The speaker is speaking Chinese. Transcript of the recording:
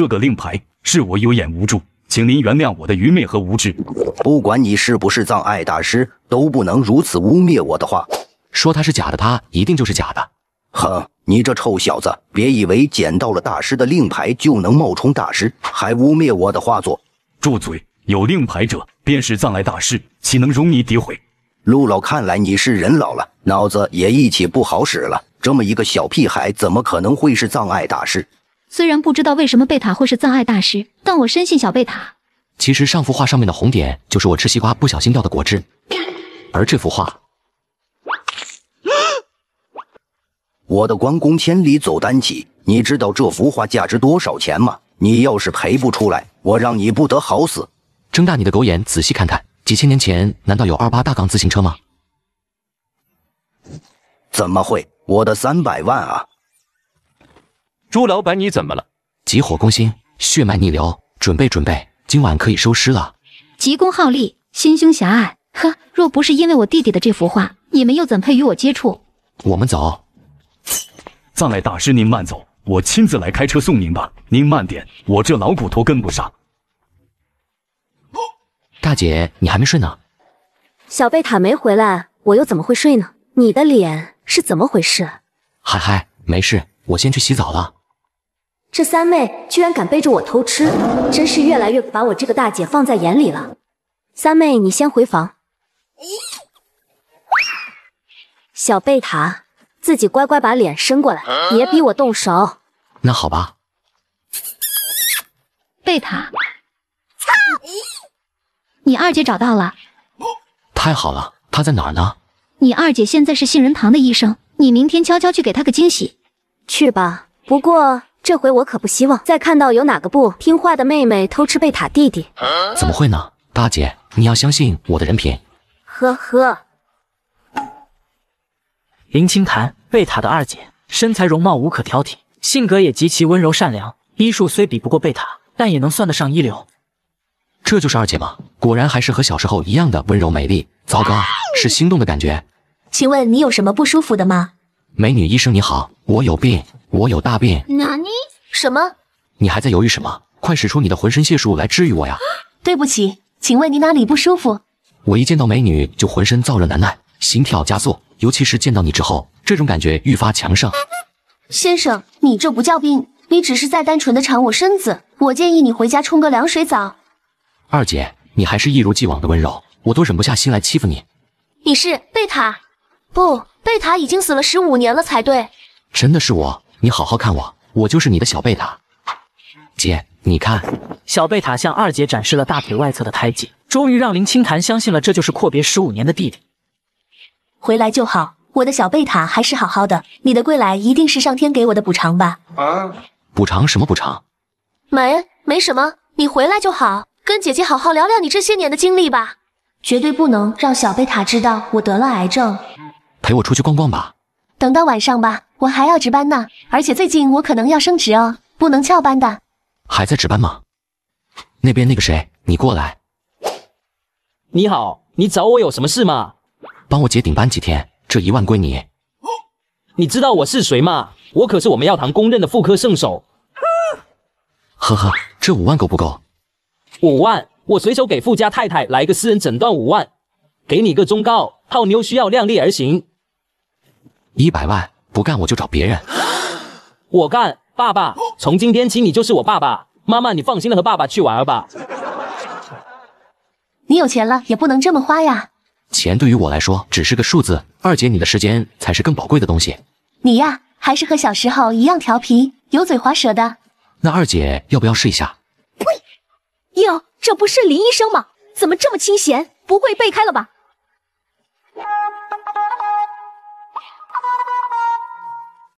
这个令牌是我有眼无珠，请您原谅我的愚昧和无知。不管你是不是葬爱大师，都不能如此污蔑我的话。说他是假的，他一定就是假的。哼，你这臭小子，别以为捡到了大师的令牌就能冒充大师，还污蔑我的画作。住嘴！有令牌者便是葬爱大师，岂能容你诋毁？陆老，看来你是人老了，脑子也一起不好使了。这么一个小屁孩，怎么可能会是葬爱大师？虽然不知道为什么贝塔会是葬爱大师，但我深信小贝塔。其实上幅画上面的红点就是我吃西瓜不小心掉的果汁，而这幅画，我的关公千里走单骑。你知道这幅画价值多少钱吗？你要是赔不出来，我让你不得好死！睁大你的狗眼，仔细看看，几千年前难道有二八大杠自行车吗？怎么会？我的三百万啊！朱老板，你怎么了？急火攻心，血脉逆流，准备准备，今晚可以收尸了。急功好利，心胸狭隘。呵，若不是因为我弟弟的这幅画，你们又怎配与我接触？我们走。藏赖大师，您慢走，我亲自来开车送您吧。您慢点，我这老骨头跟不上。大姐，你还没睡呢？小贝塔没回来，我又怎么会睡呢？你的脸是怎么回事？嗨嗨，没事，我先去洗澡了。这三妹居然敢背着我偷吃，真是越来越不把我这个大姐放在眼里了。三妹，你先回房。小贝塔，自己乖乖把脸伸过来，别逼我动手。那好吧。贝塔，你二姐找到了，太好了！她在哪儿呢？你二姐现在是杏仁堂的医生，你明天悄悄去给她个惊喜，去吧。不过。这回我可不希望再看到有哪个不听话的妹妹偷吃贝塔弟弟。怎么会呢？大姐，你要相信我的人品。呵呵。林清潭，贝塔的二姐，身材容貌无可挑剔，性格也极其温柔善良。医术虽比不过贝塔，但也能算得上一流。这就是二姐吗？果然还是和小时候一样的温柔美丽。糟糕，是心动的感觉。请问你有什么不舒服的吗？美女医生你好，我有病，我有大病。哪尼？什么？你还在犹豫什么？快使出你的浑身解数来治愈我呀！对不起，请问你哪里不舒服？我一见到美女就浑身燥热难耐，心跳加速，尤其是见到你之后，这种感觉愈发强盛。先生，你这不叫病，你只是在单纯的馋我身子。我建议你回家冲个凉水澡。二姐，你还是一如既往的温柔，我都忍不下心来欺负你。你是贝塔。不，贝塔已经死了十五年了才对。真的是我，你好好看我，我就是你的小贝塔。姐，你看，小贝塔向二姐展示了大腿外侧的胎记，终于让林清潭相信了，这就是阔别十五年的弟弟。回来就好，我的小贝塔还是好好的。你的归来一定是上天给我的补偿吧？啊，补偿什么补偿？没，没什么。你回来就好，跟姐姐好好聊聊你这些年的经历吧。绝对不能让小贝塔知道我得了癌症。陪我出去逛逛吧，等到晚上吧，我还要值班呢。而且最近我可能要升职哦，不能翘班的。还在值班吗？那边那个谁，你过来。你好，你找我有什么事吗？帮我姐顶班几天，这一万归你。你知道我是谁吗？我可是我们药堂公认的妇科圣手。呵呵，这五万够不够？五万，我随手给富家太太来个私人诊断，五万。给你个忠告，泡妞需要量力而行。一百万不干我就找别人，我干！爸爸，从今天起你就是我爸爸。妈妈，你放心的和爸爸去玩儿吧。你有钱了也不能这么花呀。钱对于我来说只是个数字，二姐，你的时间才是更宝贵的东西。你呀，还是和小时候一样调皮，油嘴滑舌的。那二姐要不要试一下？呸！哟，这不是林医生吗？怎么这么清闲？不会被开了吧？